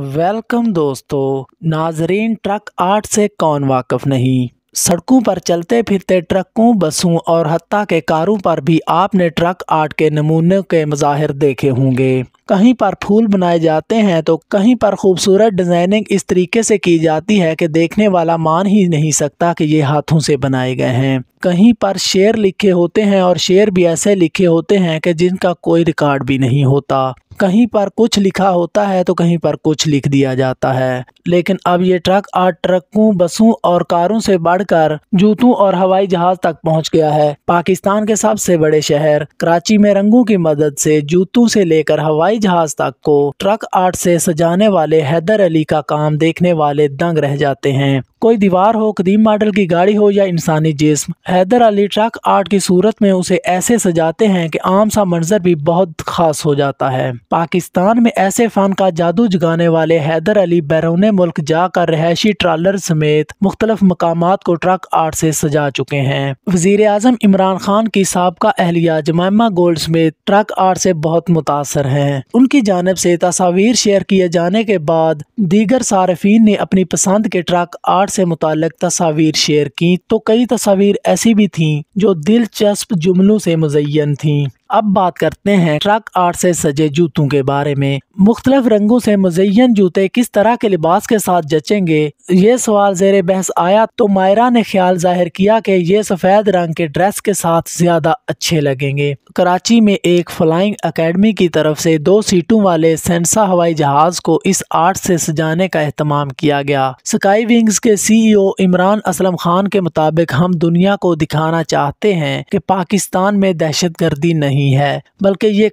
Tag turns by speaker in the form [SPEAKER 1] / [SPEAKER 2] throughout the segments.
[SPEAKER 1] welcome दोस्तों नाजरीन truck art से कौन वाकफ़ नहीं सड़कों पर चलते फिरते ट्रकों बसों और हती के कारों पर भी आपने ट्रक आर्ट के नमूने के मज़ाहिर देखे होंगे कहीं पर फूल बनाए जाते हैं तो कहीं पर खूबसूरत डिज़ाइनिंग इस तरीके से की जाती है कि देखने वाला मान ही नहीं सकता कि ये हाथों से बनाए गए हैं कहीं पर शेर लिखे होते हैं और शेर भी ऐसे लिखे होते हैं कि जिनका कोई रिकॉर्ड भी नहीं होता कहीं पर कुछ लिखा होता है तो कहीं पर कुछ लिख दिया जाता है लेकिन अब ये ट्रक आठ ट्रकों बसों और कारों से बढ़कर जूतों और हवाई जहाज तक पहुंच गया है पाकिस्तान के सबसे बड़े शहर कराची में रंगों की मदद से जूतों से लेकर हवाई जहाज तक को ट्रक आर्ट से सजाने वाले हैदर अली का काम देखने वाले दंग रह जाते हैं कोई दीवार हो कदीम मॉडल की गाड़ी हो या इंसानी जिसम हैदर अली ट्रक आर्ट की सूरत में उसे ऐसे सजाते हैं कि आम सा मंजर भी बहुत खास हो जाता है पाकिस्तान में ऐसे फन का जादू जगाने वाले हैदर अली बैरून मुल्क जाकर रहायशी ट्रालर समेत मुख्तलिफ मकाम को ट्रक आर्ट से सजा चुके हैं वजीर अजम इमरान खान की सबका अहलिया जमामा गोल्ड समेत ट्रक आर्ट से बहुत मुतासर हैं उनकी जानब से तस्वीर शेयर किए जाने के बाद दीगर सार्फिन ने अपनी पसंद के ट्रक आर्ट से मुतक तस्वीर शेयर की तो कई तस्वीर ऐसी भी थीं जो दिलचस्प जुमलों से मुजयन थीं अब बात करते हैं ट्रक आर्ट से सजे जूतों के बारे में मुख्तलिफ रंगों से मुजयन जूते किस तरह के लिबास के साथ जचेंगे ये सवाल जेर बहस आया तो मायरा ने ख्याल जाहिर किया कि ये सफ़ेद रंग के ड्रेस के साथ ज्यादा अच्छे लगेंगे कराची में एक फ्लाइंग अकेडमी की तरफ से दो सीटों वाले सेंसा हवाई जहाज को इस आर्ट से सजाने का अहतमाम किया गया स्काई विंग्स के सीईओ इमरान असलम खान के मुताबिक हम दुनिया को दिखाना चाहते हैं कि पाकिस्तान में दहशत गर्दी नहीं नहीं है बल्कि ये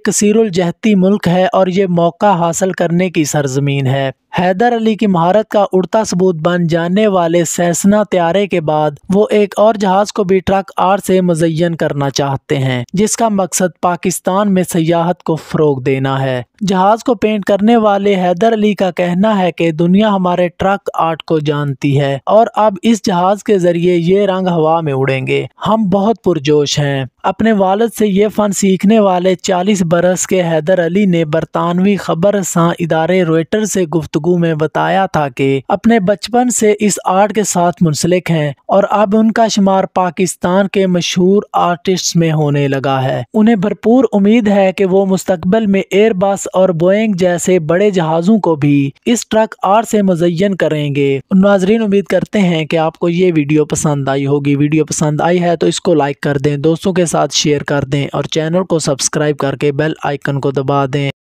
[SPEAKER 1] जहती मुल्क है और ये मौका हासिल करने की सरजमीन है हैदर अली की महारत का उड़ता सबूत बन जाने वाले सैसना त्यारे के बाद वो एक और जहाज को भी ट्रक आर से मुजयन करना चाहते हैं जिसका मकसद पाकिस्तान में सियाहत को फरोग देना है जहाज को पेंट करने वाले हैदर अली का कहना है कि दुनिया हमारे ट्रक आर्ट को जानती है और अब इस जहाज के जरिए ये रंग हवा में उड़ेंगे हम बहुत पुरजोश हैं अपने वालद से ये फन सीखने वाले 40 बरस के हैदर अली ने बरतानवी खबर इदारे रोइटर से गुफ्तु गुफ्तगु में बताया था कि अपने बचपन से इस आर्ट के साथ मुंसलिक हैं और अब उनका शुमार पाकिस्तान के मशहूर आर्टिस्ट में होने लगा है उन्हें भरपूर उम्मीद है कि वो मुस्तबल में एयरबस और बोइंग जैसे बड़े जहाज़ों को भी इस ट्रक आर्ट से मुजयन करेंगे नाजरीन उम्मीद करते हैं कि आपको ये वीडियो पसंद आई होगी वीडियो पसंद आई है तो इसको लाइक कर दें दोस्तों के साथ शेयर कर दें और चैनल को सब्सक्राइब करके बेल आइकन को दबा दें